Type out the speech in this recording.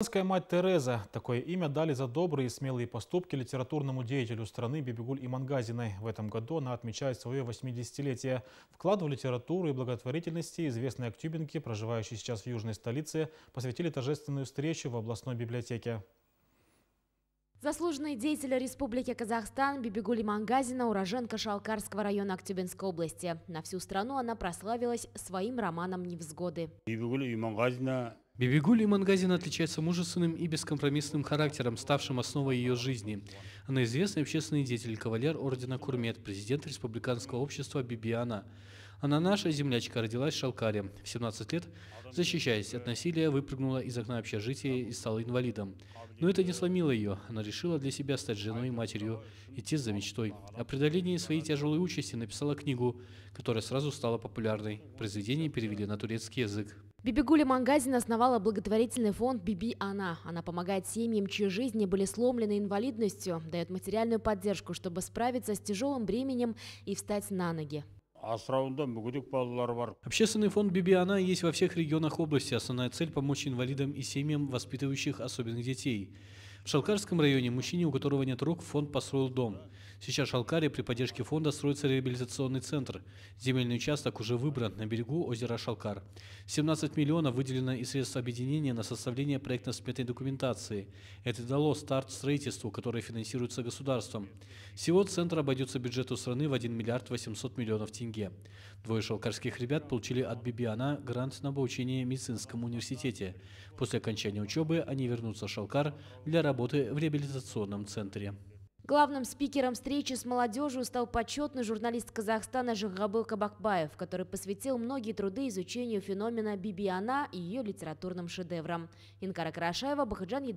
Русская мать Тереза – такое имя дали за добрые и смелые поступки литературному деятелю страны Бибигуль Имангазиной. В этом году она отмечает свое 80-летие. Вклад в литературу и благотворительности известной актюбинки, проживающей сейчас в южной столице, посвятили торжественную встречу в областной библиотеке. Заслуженный деятель Республики Казахстан Бибигули Мангазина, уроженка Шалкарского района Актюбинской области. На всю страну она прославилась своим романом «Невзгоды». Бибигули Мангазина Бибигули Мангазин отличается мужественным и бескомпромиссным характером, ставшим основой ее жизни. Она известный общественный деятель, кавалер ордена Курмет, президент республиканского общества Бибиана. Она а наша землячка, родилась в Шалкаре. В 17 лет, защищаясь от насилия, выпрыгнула из окна общежития и стала инвалидом. Но это не сломило ее. Она решила для себя стать женой и матерью, идти за мечтой. О преодолении своей тяжелой участи написала книгу, которая сразу стала популярной. Произведение перевели на турецкий язык. Бибигули Мангазин основала благотворительный фонд «Биби Она». Она помогает семьям, чьи жизни были сломлены инвалидностью, дает материальную поддержку, чтобы справиться с тяжелым бременем и встать на ноги асырауында мүгедек балалар бар. Общественный фонд Бибиана есть во всех регионах области. Основная цель – помочь инвалидам и семьям, воспитывающих особенных детей. В Шалкарском районе мужчине, у которого нет рук, фонд построил дом. Сейчас в Шалкаре при поддержке фонда строится реабилитационный центр. Земельный участок уже выбран на берегу озера Шалкар. 17 миллионов выделено из средств объединения на составление проектно-сметной документации. Это дало старт строительству, которое финансируется государством. Всего центр обойдется бюджету страны в 1 миллиард 800 миллионов тенге. Двое шалкарских ребят получили от Бибиана грант на обучение в медицинском университете. После окончания учебы они вернутся в Шалкар для работы в реабилитационном центре. Главным спикером встречи с молодежью стал почетный журналист Казахстана Жихабыл Кабакбаев, который посвятил многие труды изучению феномена Бибиана и ее литературным шедеврам. Инкара Карашаева, Бахаджан